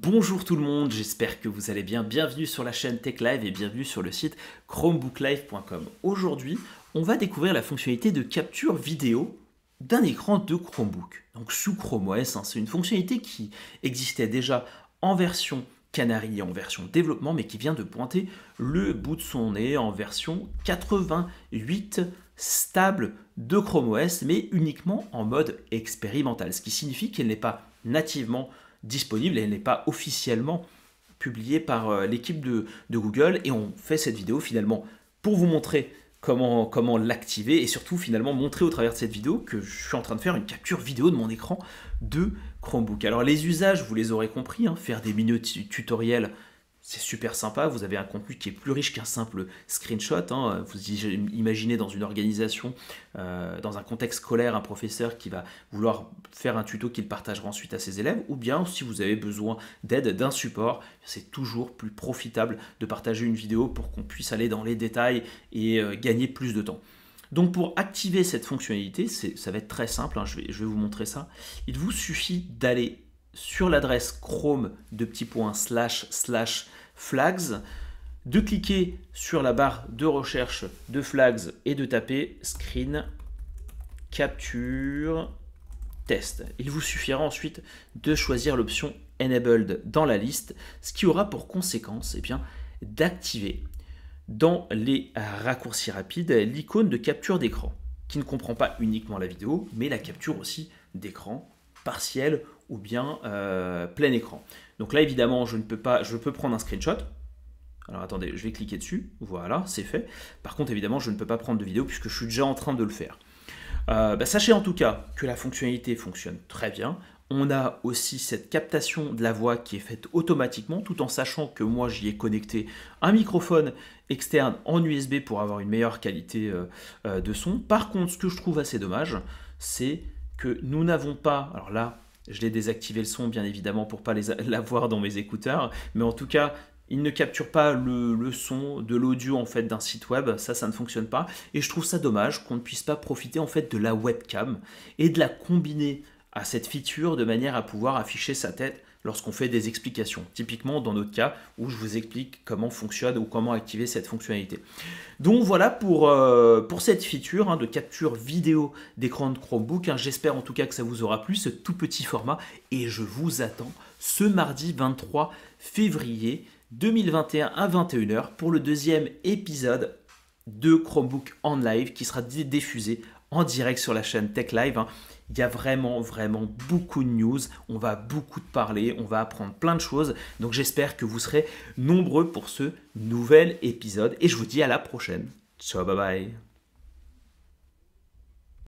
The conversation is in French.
Bonjour tout le monde, j'espère que vous allez bien. Bienvenue sur la chaîne Tech Live et bienvenue sur le site chromebooklive.com. Aujourd'hui, on va découvrir la fonctionnalité de capture vidéo d'un écran de Chromebook. Donc sous Chrome OS, hein, c'est une fonctionnalité qui existait déjà en version Canary et en version développement, mais qui vient de pointer le bout de son nez en version 88 stable de Chrome OS, mais uniquement en mode expérimental, ce qui signifie qu'elle n'est pas nativement disponible, elle n'est pas officiellement publiée par euh, l'équipe de, Google et on fait cette vidéo finalement pour vous montrer comment, comment l'activer et surtout finalement montrer au travers de cette vidéo que je suis en train de faire une capture vidéo de mon écran de Chromebook. Alors les usages, vous les aurez compris, hein, faire des mini tutoriels c'est super sympa, vous avez un contenu qui est plus riche qu'un simple screenshot. Hein. Vous imaginez dans une organisation, euh, dans un contexte scolaire, un professeur qui va vouloir faire un tuto qu'il partagera ensuite à ses élèves, ou bien si vous avez besoin d'aide, d'un support, c'est toujours plus profitable de partager une vidéo pour qu'on puisse aller dans les détails et euh, gagner plus de temps. Donc pour activer cette fonctionnalité, ça va être très simple, hein, je vais vous montrer ça, il vous suffit d'aller sur l'adresse Chrome de petit point slash slash flags, de cliquer sur la barre de recherche de flags et de taper screen capture test. Il vous suffira ensuite de choisir l'option enabled dans la liste, ce qui aura pour conséquence eh bien, d'activer dans les raccourcis rapides l'icône de capture d'écran, qui ne comprend pas uniquement la vidéo, mais la capture aussi d'écran partiel ou bien euh, plein écran. Donc là, évidemment, je ne peux pas, je peux prendre un screenshot. Alors attendez, je vais cliquer dessus. Voilà, c'est fait. Par contre, évidemment, je ne peux pas prendre de vidéo puisque je suis déjà en train de le faire. Euh, bah, sachez en tout cas que la fonctionnalité fonctionne très bien. On a aussi cette captation de la voix qui est faite automatiquement, tout en sachant que moi j'y ai connecté un microphone externe en USB pour avoir une meilleure qualité euh, de son. Par contre, ce que je trouve assez dommage, c'est que nous n'avons pas, alors là, je l'ai désactivé le son, bien évidemment, pour pas l'avoir dans mes écouteurs. Mais en tout cas, il ne capture pas le, le son de l'audio en fait d'un site web, ça ça ne fonctionne pas et je trouve ça dommage qu'on ne puisse pas profiter en fait de la webcam et de la combiner à cette feature de manière à pouvoir afficher sa tête lorsqu'on fait des explications, typiquement dans notre cas où je vous explique comment fonctionne ou comment activer cette fonctionnalité. Donc voilà pour, euh, pour cette feature hein, de capture vidéo d'écran de Chromebook. Hein. J'espère en tout cas que ça vous aura plu, ce tout petit format, et je vous attends ce mardi 23 février 2021 à 21h pour le deuxième épisode de Chromebook en live qui sera diffusé en direct sur la chaîne Tech Live. Hein. Il y a vraiment, vraiment beaucoup de news. On va beaucoup de parler, on va apprendre plein de choses. Donc j'espère que vous serez nombreux pour ce nouvel épisode. Et je vous dis à la prochaine. Ciao, bye bye.